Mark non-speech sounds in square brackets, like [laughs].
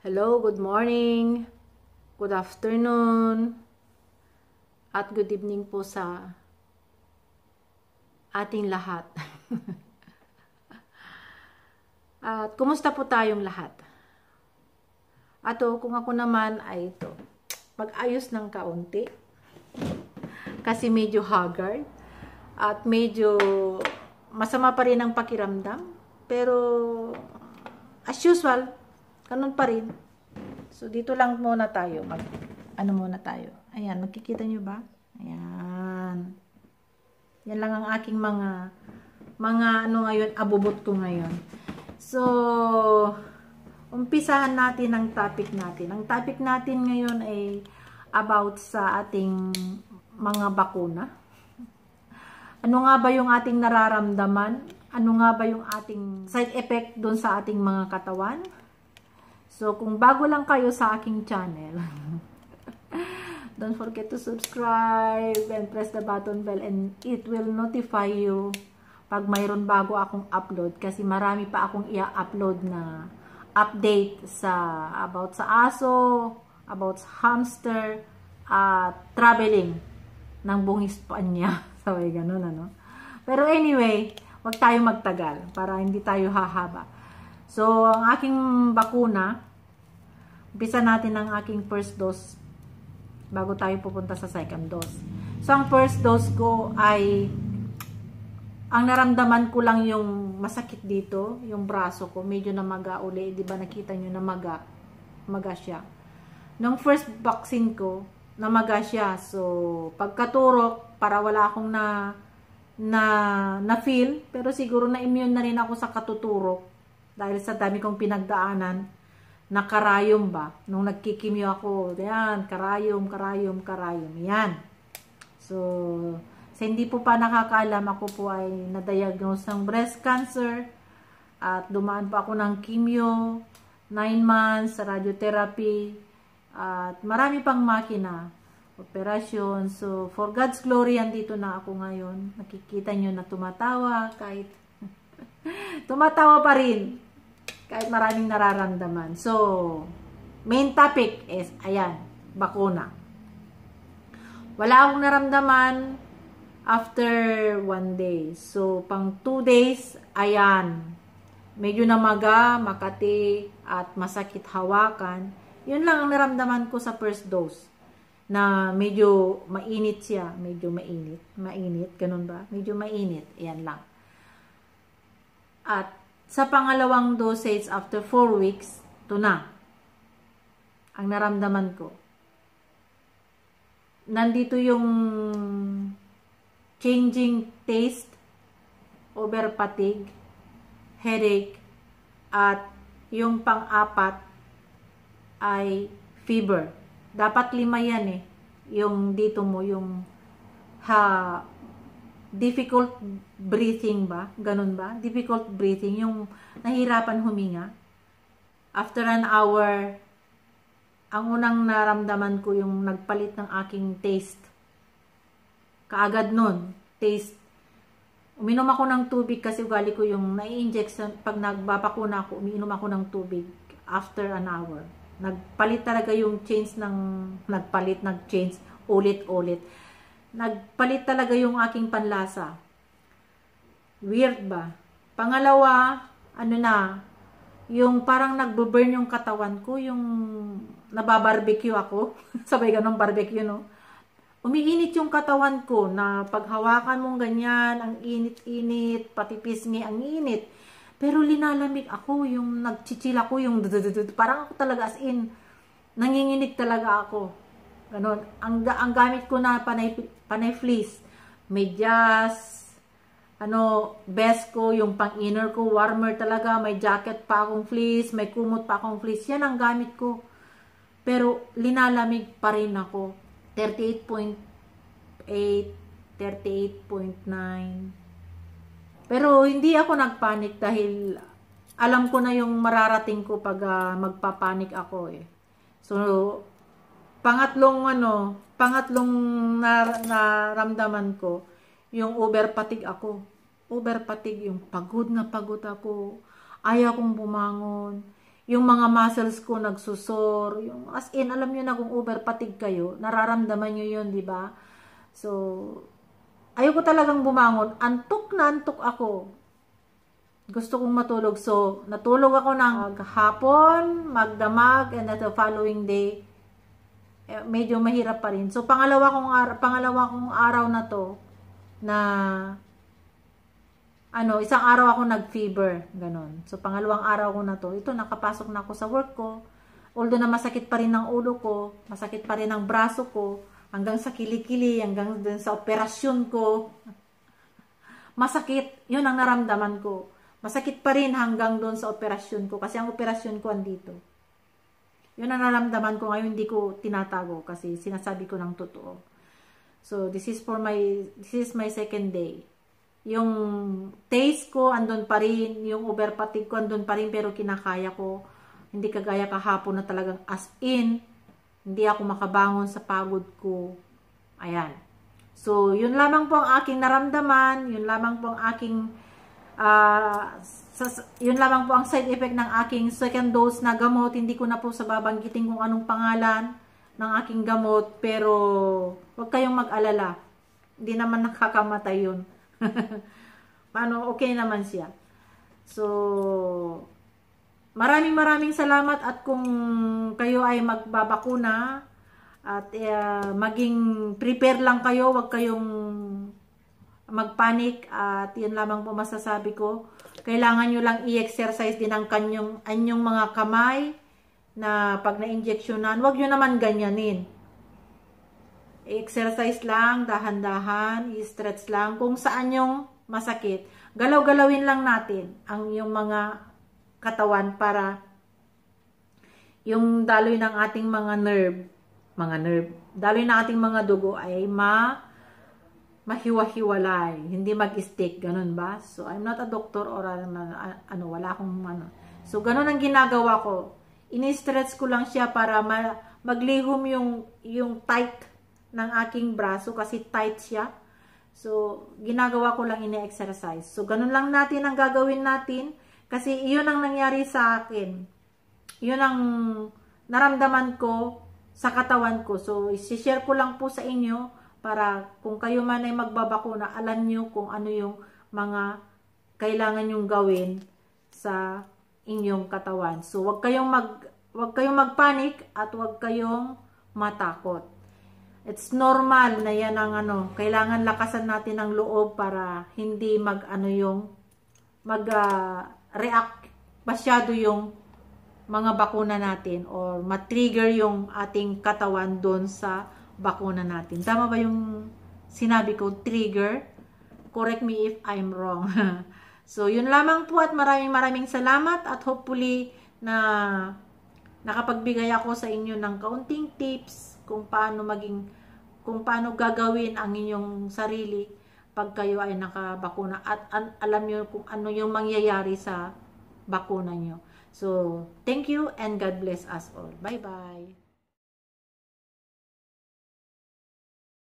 Hello, good morning, good afternoon, at good evening po sa ating lahat. [laughs] at kumusta po tayong lahat? Ato, kung ako naman ay ito, mag-ayos ng kaunti. Kasi medyo haggard at medyo masama pa rin ang pakiramdam. Pero as usual, Ganun pa rin. So, dito lang muna tayo. Mag, ano muna tayo. Ayan, magkikita nyo ba? Ayan. Yan lang ang aking mga, mga ano ngayon, abubot ko ngayon. So, umpisahan natin ang topic natin. Ang topic natin ngayon ay about sa ating mga bakuna. Ano nga ba yung ating nararamdaman? Ano nga ba yung ating side effect doon sa ating mga katawan? So, kung bago lang kayo sa aking channel, [laughs] don't forget to subscribe and press the button bell and it will notify you pag mayroon bago akong upload kasi marami pa akong i-upload na update sa about sa aso, about sa hamster, at uh, traveling ng buong Hispanya. [laughs] Sabi ganun ano. Pero anyway, wag tayo magtagal para hindi tayo hahaba. So, ang aking bakuna Umpisa natin ang aking first dose bago tayo pupunta sa second dose. So, ang first dose ko ay ang naramdaman ko lang yung masakit dito, yung braso ko, medyo namaga uli. Di ba nakita nyo, namaga. Maga siya. Nung first vaccine ko, namaga siya. So, pagkaturok, para wala akong na na na-feel, pero siguro na-immune na rin ako sa katuturok dahil sa dami kong pinagdaanan na karayom ba? Nung nagkikimyo ako, yan, karayom, karayom, karayom, yan. So, sa hindi po pa nakakaalam, ako po ay nadiagnose ng breast cancer at dumaan pa ako ng kimyo, 9 months, radiotherapy, at marami pang makina, operasyon. So, for God's glory, andito na ako ngayon. Nakikita nyo na tumatawa kahit [laughs] tumatawa pa rin. Kahit maraming nararamdaman. So, main topic is, ayan, bakuna. Wala akong naramdaman after one day. So, pang two days, ayan, medyo namaga, makati, at masakit hawakan. Yun lang ang naramdaman ko sa first dose na medyo mainit siya, medyo mainit, mainit, ganun ba? Medyo mainit, ayan lang. At sa pangalawang dosage after 4 weeks, to na. Ang naramdaman ko. Nandito yung changing taste, over fatigue, headache, at yung pang-apat ay fever. Dapat lima yan eh. Yung dito mo, yung ha, difficult breathing ba? Ganun ba? Difficult breathing, yung nahirapan huminga. After an hour, ang unang naramdaman ko yung nagpalit ng aking taste. Kaagad nun, taste. Uminom ako ng tubig kasi ugali ko yung nai inject Pag nagbabakuna ako, umiinom ako ng tubig after an hour. Nagpalit talaga yung change ng, nagpalit, nag-change, ulit-ulit. Nagpalit talaga yung aking panlasa. Weird ba? Pangalawa, ano na, yung parang nagbo-burn yung katawan ko, yung nababarbecue ako. [laughs] Sabay ganong barbecue, no? Umiinit yung katawan ko na paghawakan mong ganyan, ang init-init, pati pisngi, ang init. Pero linalamig ako, yung nagchichila ko, yung [laughs] parang ako talaga as in, nanginginig talaga ako. Ganun. Ang, ang gamit ko na panay, panay fleece, medyas, ano, best ko, yung pang-inner ko, warmer talaga, may jacket pa akong fleece, may kumot pa akong fleece. Yan ang gamit ko. Pero linalamig pa rin ako. 38.8, 38.9. Pero hindi ako nagpanik dahil alam ko na yung mararating ko pag uh, magpapanik ako eh. So, Pangatlong ano, pangatlong nar- naramdaman ko, yung overpatig ako. Overpatig, yung pagod na pagod ako. Ayaw kong bumangon. Yung mga muscles ko nagsusor. Yung, as in, alam nyo na kung overpatig kayo, nararamdaman nyo yun, di ba? So, ayaw ko talagang bumangon. Antok na antok ako. Gusto kong matulog. So, natulog ako ng hapon, magdamag, and the following day, eh, medyo mahirap pa rin. So, pangalawa kong, araw, pangalawa kong araw na to, na, ano, isang araw ako nag-fever, ganun. So, pangalawang araw ko na to, ito, nakapasok na ako sa work ko, although na masakit pa rin ang ulo ko, masakit pa rin ang braso ko, hanggang sa kilikili, hanggang dun sa operasyon ko, masakit, yun ang naramdaman ko. Masakit pa rin hanggang doon sa operasyon ko kasi ang operasyon ko andito. Yun ang naramdaman ko ngayon, hindi ko tinatago kasi sinasabi ko ng totoo. So, this is for my, this is my second day. Yung taste ko, andun pa rin. Yung overpatig ko, andun pa rin. Pero kinakaya ko. Hindi kagaya kahapon na talagang as in. Hindi ako makabangon sa pagod ko. Ayan. So, yun lamang po ang aking naramdaman. Yun lamang po ang aking uh, sa, yun lamang po ang side effect ng aking second dose na gamot. Hindi ko na po sababanggitin kung anong pangalan ng aking gamot. Pero, huwag kayong mag-alala. Hindi naman nakakamatay yun. [laughs] ano, okay naman siya. So, maraming maraming salamat at kung kayo ay magbabakuna at uh, maging prepare lang kayo. Huwag kayong magpanic at yun lamang po masasabi ko. Kailangan nyo lang i-exercise din ang kanyong, anyong mga kamay na pag na-injectionan, wag nyo naman ganyanin. I-exercise lang, dahan-dahan, i-stretch lang kung saan yung masakit. Galaw-galawin lang natin ang yung mga katawan para yung daloy ng ating mga nerve, mga nerve, daloy ng ating mga dugo ay ma mahiwa-hiwalay, hindi mag-stick, ganun ba? So, I'm not a doctor or ano, wala akong ano. So, ganun ang ginagawa ko. Ini-stretch ko lang siya para ma maglihom yung, yung tight ng aking braso kasi tight siya. So, ginagawa ko lang ini-exercise. So, ganun lang natin ang gagawin natin kasi iyon ang nangyari sa akin. Iyon ang naramdaman ko sa katawan ko. So, isi-share ko lang po sa inyo para kung kayo man ay magbabakuna, alam nyo kung ano yung mga kailangan nyong gawin sa inyong katawan. So, wag kayong mag wag kayong magpanik at wag kayong matakot. It's normal na yan ang ano, kailangan lakasan natin ang loob para hindi mag ano yung mag uh, react masyado yung mga bakuna natin or matrigger yung ating katawan doon sa bakuna natin. Tama ba yung sinabi ko, trigger? Correct me if I'm wrong. [laughs] so, yun lamang po at maraming maraming salamat at hopefully na nakapagbigay ako sa inyo ng kaunting tips kung paano maging kung paano gagawin ang inyong sarili pag kayo ay nakabakuna at an, alam niyo kung ano yung mangyayari sa bakuna niyo. So, thank you and God bless us all. Bye-bye.